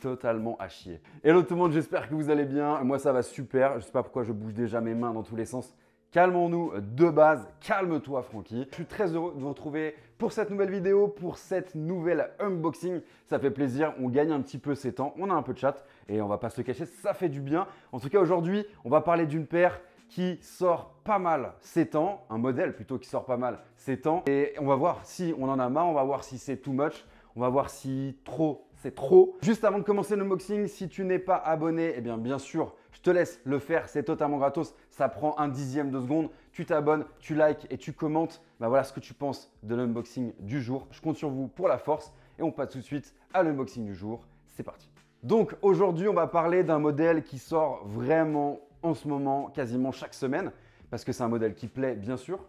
totalement à chier. Hello tout le monde, j'espère que vous allez bien. Moi ça va super. Je sais pas pourquoi je bouge déjà mes mains dans tous les sens. Calmons-nous de base, calme-toi Francky. Je suis très heureux de vous retrouver pour cette nouvelle vidéo, pour cette nouvelle unboxing. Ça fait plaisir, on gagne un petit peu ses temps, on a un peu de chat et on va pas se cacher, ça fait du bien. En tout cas aujourd'hui, on va parler d'une paire qui sort pas mal ces temps, un modèle plutôt qui sort pas mal ses temps. Et on va voir si on en a marre, on va voir si c'est too much, on va voir si trop c'est trop. Juste avant de commencer le si tu n'es pas abonné, eh bien bien sûr, je te laisse le faire, c'est totalement gratos, ça prend un dixième de seconde. Tu t'abonnes, tu likes et tu commentes. Bah, voilà ce que tu penses de l'unboxing du jour. Je compte sur vous pour la force et on passe tout de suite à l'unboxing du jour. C'est parti. Donc aujourd'hui, on va parler d'un modèle qui sort vraiment en ce moment, quasiment chaque semaine, parce que c'est un modèle qui plaît bien sûr,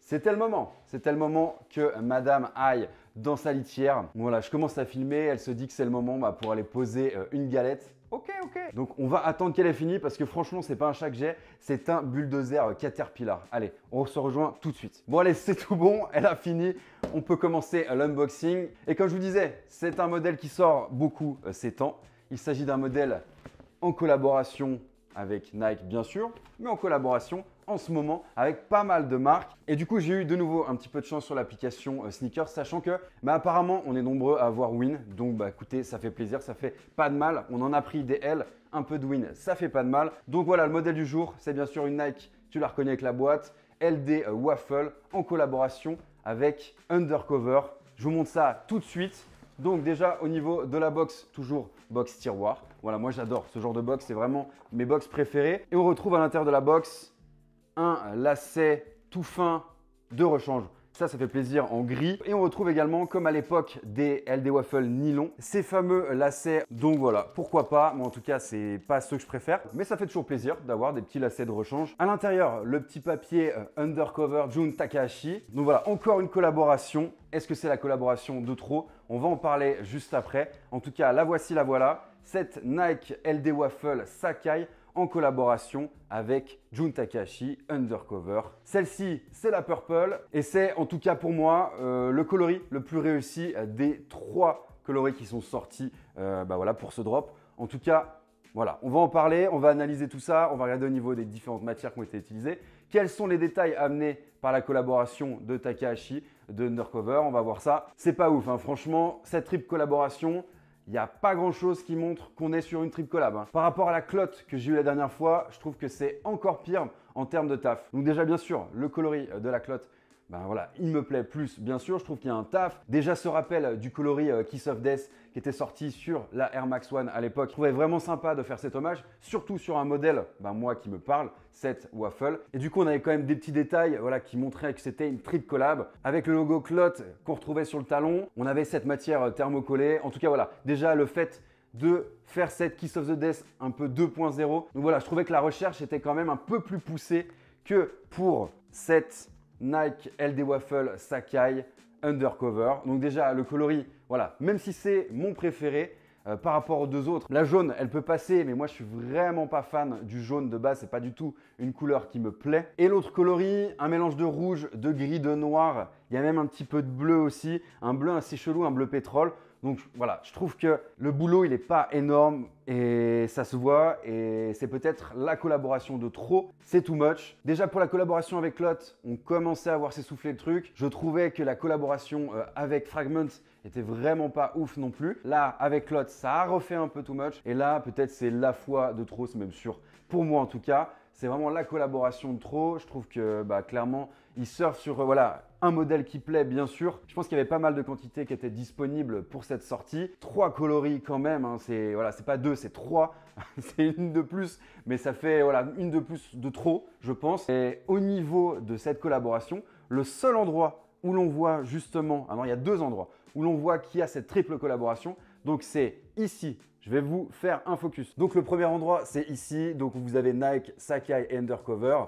c'était le moment. C'était le moment que Madame Hay dans sa litière. Voilà, je commence à filmer, elle se dit que c'est le moment bah, pour aller poser euh, une galette. Ok, ok. Donc on va attendre qu'elle ait fini parce que franchement, c'est pas un chat que j'ai, c'est un bulldozer euh, Caterpillar. Allez, on se rejoint tout de suite. Bon allez, c'est tout bon, elle a fini. On peut commencer euh, l'unboxing. Et comme je vous disais, c'est un modèle qui sort beaucoup ces temps. Il s'agit d'un modèle en collaboration avec Nike bien sûr, mais en collaboration en ce moment avec pas mal de marques. Et du coup, j'ai eu de nouveau un petit peu de chance sur l'application euh, Sneaker, sachant que bah, apparemment, on est nombreux à avoir Win. Donc, bah, écoutez, ça fait plaisir, ça fait pas de mal. On en a pris des L, un peu de Win, ça fait pas de mal. Donc voilà, le modèle du jour, c'est bien sûr une Nike, tu la reconnais avec la boîte, LD euh, Waffle en collaboration avec Undercover. Je vous montre ça tout de suite. Donc déjà au niveau de la box, toujours box tiroir. Voilà, moi j'adore ce genre de box, c'est vraiment mes box préférées. Et on retrouve à l'intérieur de la box un lacet tout fin de rechange. Ça, ça fait plaisir en gris. Et on retrouve également, comme à l'époque des LD Waffle nylon, ces fameux lacets. Donc voilà, pourquoi pas. Moi, en tout cas, c'est pas ceux que je préfère. Mais ça fait toujours plaisir d'avoir des petits lacets de rechange. À l'intérieur, le petit papier euh, Undercover Jun Takahashi. Donc voilà, encore une collaboration. Est-ce que c'est la collaboration de trop On va en parler juste après. En tout cas, la voici, la voilà cette Nike LD Waffle Sakai en collaboration avec Jun Takahashi Undercover. Celle-ci, c'est la Purple et c'est en tout cas pour moi euh, le coloris le plus réussi des trois coloris qui sont sortis euh, bah voilà, pour ce drop. En tout cas, voilà, on va en parler, on va analyser tout ça, on va regarder au niveau des différentes matières qui ont été utilisées, quels sont les détails amenés par la collaboration de Takahashi, de Undercover, on va voir ça. C'est pas ouf, hein. franchement, cette triple collaboration, il n'y a pas grand chose qui montre qu'on est sur une trip collab. Hein. Par rapport à la clotte que j'ai eue la dernière fois, je trouve que c'est encore pire en termes de taf. Donc déjà bien sûr, le coloris euh, de la clotte ben voilà, il me plaît plus, bien sûr, je trouve qu'il y a un taf. Déjà ce rappel euh, du coloris euh, Kiss of Death qui était sorti sur la Air Max One à l'époque, je trouvais vraiment sympa de faire cet hommage, surtout sur un modèle, ben moi qui me parle, cette Waffle. Et du coup, on avait quand même des petits détails voilà, qui montraient que c'était une triple collab, avec le logo Clot qu'on retrouvait sur le talon, on avait cette matière euh, thermocollée, en tout cas voilà, déjà le fait de faire cette Kiss of the Death un peu 2.0. Donc voilà, je trouvais que la recherche était quand même un peu plus poussée que pour cette Nike, LD Waffle, Sakai, Undercover. Donc déjà, le coloris, voilà, même si c'est mon préféré, euh, par rapport aux deux autres. La jaune, elle peut passer, mais moi je suis vraiment pas fan du jaune de base, c'est pas du tout une couleur qui me plaît. Et l'autre coloris, un mélange de rouge, de gris, de noir, il y a même un petit peu de bleu aussi, un bleu assez chelou, un bleu pétrole. Donc voilà, je trouve que le boulot, il n'est pas énorme et ça se voit et c'est peut-être la collaboration de trop, c'est too much. Déjà pour la collaboration avec Lot, on commençait à voir s'essouffler le truc. Je trouvais que la collaboration euh, avec Fragment était vraiment pas ouf non plus. Là, avec Lot, ça a refait un peu too much et là, peut-être c'est la fois de trop, c'est même sûr pour moi en tout cas. C'est vraiment la collaboration de trop. Je trouve que bah, clairement, ils surfent sur euh, voilà un modèle qui plaît bien sûr. Je pense qu'il y avait pas mal de quantités qui étaient disponibles pour cette sortie. Trois coloris quand même, hein. c'est voilà, pas deux, c'est trois. c'est une de plus, mais ça fait voilà une de plus de trop, je pense. Et au niveau de cette collaboration, le seul endroit où l'on voit justement, ah non, il y a deux endroits où l'on voit qu'il y a cette triple collaboration. Donc c'est ici je vais vous faire un focus. Donc le premier endroit, c'est ici. Donc vous avez Nike, Sakai et Undercover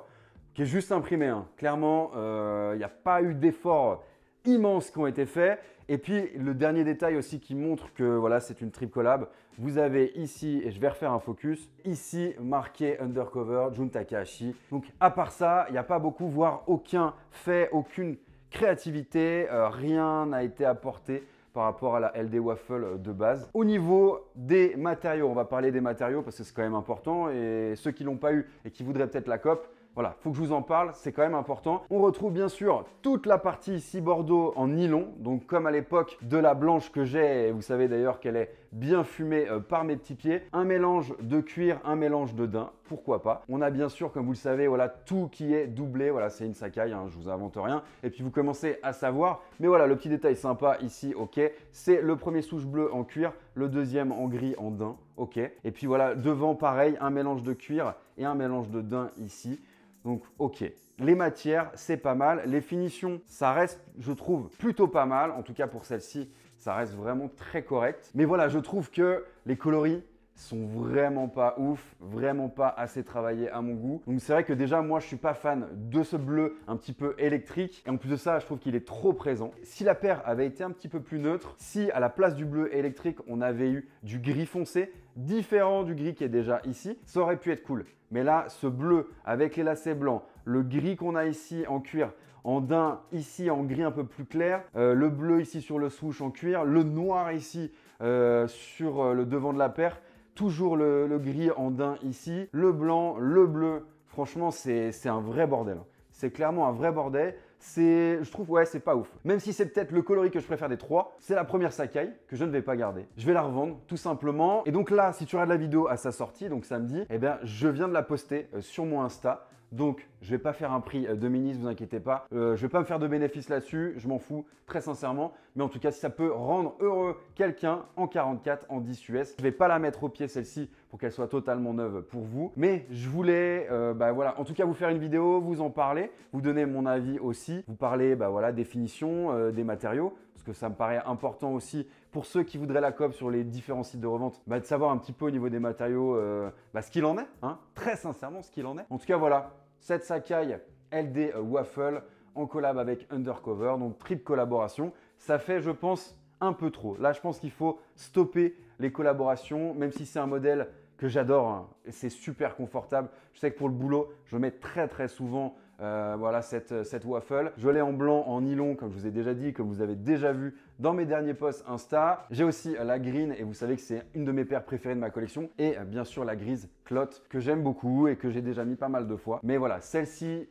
qui est juste imprimé. Hein. Clairement, il euh, n'y a pas eu d'efforts immenses qui ont été faits. Et puis, le dernier détail aussi qui montre que voilà, c'est une trip collab, vous avez ici, et je vais refaire un focus, ici marqué Undercover, Jun Takahashi. Donc, à part ça, il n'y a pas beaucoup, voire aucun fait, aucune créativité, euh, rien n'a été apporté par rapport à la LD Waffle de base. Au niveau des matériaux, on va parler des matériaux parce que c'est quand même important et ceux qui ne l'ont pas eu et qui voudraient peut-être la COP, voilà, faut que je vous en parle, c'est quand même important. On retrouve bien sûr toute la partie ici Bordeaux en nylon, donc comme à l'époque de la blanche que j'ai, vous savez d'ailleurs qu'elle est bien fumée euh, par mes petits pieds. Un mélange de cuir, un mélange de daim, pourquoi pas. On a bien sûr, comme vous le savez, voilà tout qui est doublé, voilà c'est une sacaille, je hein, je vous invente rien. Et puis vous commencez à savoir, mais voilà le petit détail sympa ici, ok, c'est le premier souche bleu en cuir, le deuxième en gris en daim, ok. Et puis voilà, devant pareil, un mélange de cuir et un mélange de daim ici. Donc ok, les matières, c'est pas mal. Les finitions, ça reste, je trouve, plutôt pas mal. En tout cas pour celle-ci, ça reste vraiment très correct. Mais voilà, je trouve que les coloris, sont vraiment pas ouf, vraiment pas assez travaillés à mon goût. Donc c'est vrai que déjà moi je suis pas fan de ce bleu un petit peu électrique et en plus de ça je trouve qu'il est trop présent. Si la paire avait été un petit peu plus neutre, si à la place du bleu électrique on avait eu du gris foncé, différent du gris qui est déjà ici, ça aurait pu être cool. Mais là ce bleu avec les lacets blancs, le gris qu'on a ici en cuir, en daim ici en gris un peu plus clair, euh, le bleu ici sur le souche en cuir, le noir ici euh, sur euh, le devant de la paire, Toujours le, gris en din ici, le blanc, le bleu. Franchement, c'est un vrai bordel. Hein. C'est clairement un vrai bordel. C'est, je trouve, ouais, c'est pas ouf. Même si c'est peut-être le coloris que je préfère des trois, c'est la première Sakai que je ne vais pas garder. Je vais la revendre, tout simplement. Et donc là, si tu regardes la vidéo à sa sortie, donc samedi, eh bien, je viens de la poster euh, sur mon Insta. Donc, je vais pas faire un prix euh, de ministre, vous inquiétez pas. Je euh, je vais pas me faire de bénéfices là-dessus, je m'en fous, très sincèrement. Mais en tout cas, si ça peut rendre heureux quelqu'un en 44, en 10 US, je ne vais pas la mettre au pied celle-ci qu'elle soit totalement neuve pour vous. Mais je voulais, euh, bah voilà, en tout cas vous faire une vidéo, vous en parler, vous donner mon avis aussi, vous parler, bah voilà, définition euh, des matériaux, parce que ça me paraît important aussi pour ceux qui voudraient la COP sur les différents sites de revente, bah, de savoir un petit peu au niveau des matériaux euh, bah, ce qu'il en est, hein, très sincèrement ce qu'il en est. En tout cas voilà, cette Sakai LD Waffle en collab avec Undercover, donc triple collaboration, ça fait je pense un peu trop. Là je pense qu'il faut stopper les collaborations, même si c'est un modèle que j'adore. Hein, c'est super confortable. Je sais que pour le boulot, je mets très très souvent euh, voilà cette, euh, cette waffle. Je l'ai en blanc, en nylon, comme je vous ai déjà dit, comme vous avez déjà vu dans mes derniers posts Insta. J'ai aussi euh, la green, et vous savez que c'est une de mes paires préférées de ma collection. Et bien sûr la grise clotte, que j'aime beaucoup et que j'ai déjà mis pas mal de fois. Mais voilà, celle-ci,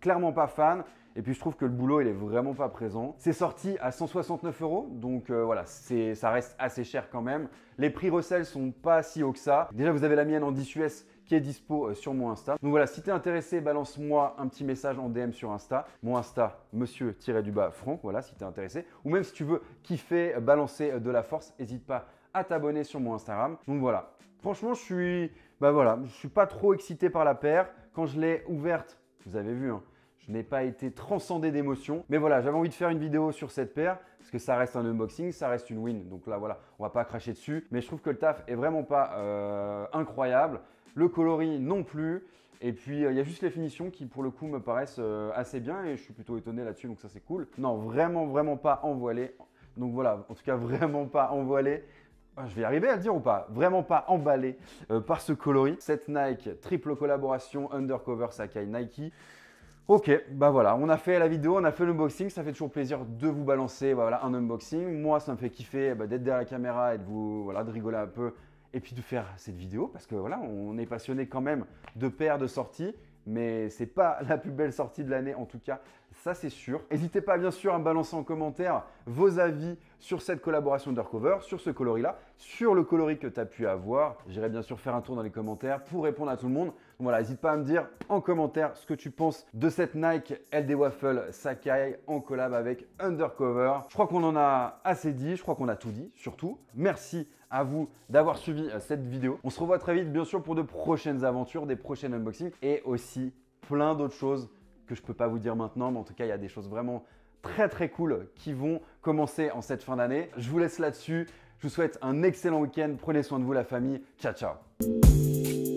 clairement pas fan. Et puis je trouve que le boulot, il est vraiment pas présent. C'est sorti à 169 euros, donc euh, voilà, ça reste assez cher quand même. Les prix ne sont pas si hauts que ça. Déjà, vous avez la mienne en 10 US qui est dispo euh, sur mon Insta. Donc voilà, si es intéressé, balance-moi un petit message en DM sur Insta. Mon Insta, monsieur-du-bas franc voilà, si es intéressé. Ou même si tu veux kiffer, euh, balancer de la force, n'hésite pas à t'abonner sur mon Instagram. Donc voilà, franchement, je suis, bah voilà, je suis pas trop excité par la paire. Quand je l'ai ouverte, vous avez vu, hein, je n'ai pas été transcendé d'émotion. Mais voilà, j'avais envie de faire une vidéo sur cette paire parce que ça reste un unboxing, ça reste une win. Donc là, voilà, on va pas cracher dessus. Mais je trouve que le taf est vraiment pas euh, incroyable. Le coloris non plus. Et puis, euh, il y a juste les finitions qui, pour le coup, me paraissent euh, assez bien et je suis plutôt étonné là-dessus, donc ça, c'est cool. Non, vraiment, vraiment pas envoilé. Donc voilà, en tout cas, vraiment pas envoilé. Ah, je vais y arriver à le dire ou pas Vraiment pas emballé par ce coloris. Cette Nike, triple collaboration, Undercover Sakai Nike. Ok, bah voilà, on a fait la vidéo, on a fait l'unboxing, ça fait toujours plaisir de vous balancer bah un unboxing. Moi, ça me fait kiffer bah, d'être derrière la caméra et de vous voilà, de rigoler un peu et puis de faire cette vidéo parce que voilà, on est passionné quand même de paires de sorties mais ce n'est pas la plus belle sortie de l'année en tout cas, ça c'est sûr. N'hésitez pas bien sûr à me balancer en commentaire vos avis sur cette collaboration Undercover, sur ce coloris là, sur le coloris que tu as pu avoir. J'irai bien sûr faire un tour dans les commentaires pour répondre à tout le monde. Voilà, n'hésite pas à me dire en commentaire ce que tu penses de cette Nike LD Waffle Sakai en collab avec Undercover. Je crois qu'on en a assez dit, je crois qu'on a tout dit surtout. Merci à vous d'avoir suivi euh, cette vidéo. On se revoit très vite bien sûr pour de prochaines aventures, des prochains unboxings et aussi plein d'autres choses que je ne peux pas vous dire maintenant, mais en tout cas il y a des choses vraiment très très cool qui vont commencer en cette fin d'année. Je vous laisse là-dessus. Je vous souhaite un excellent week-end. Prenez soin de vous, la famille. Ciao, ciao.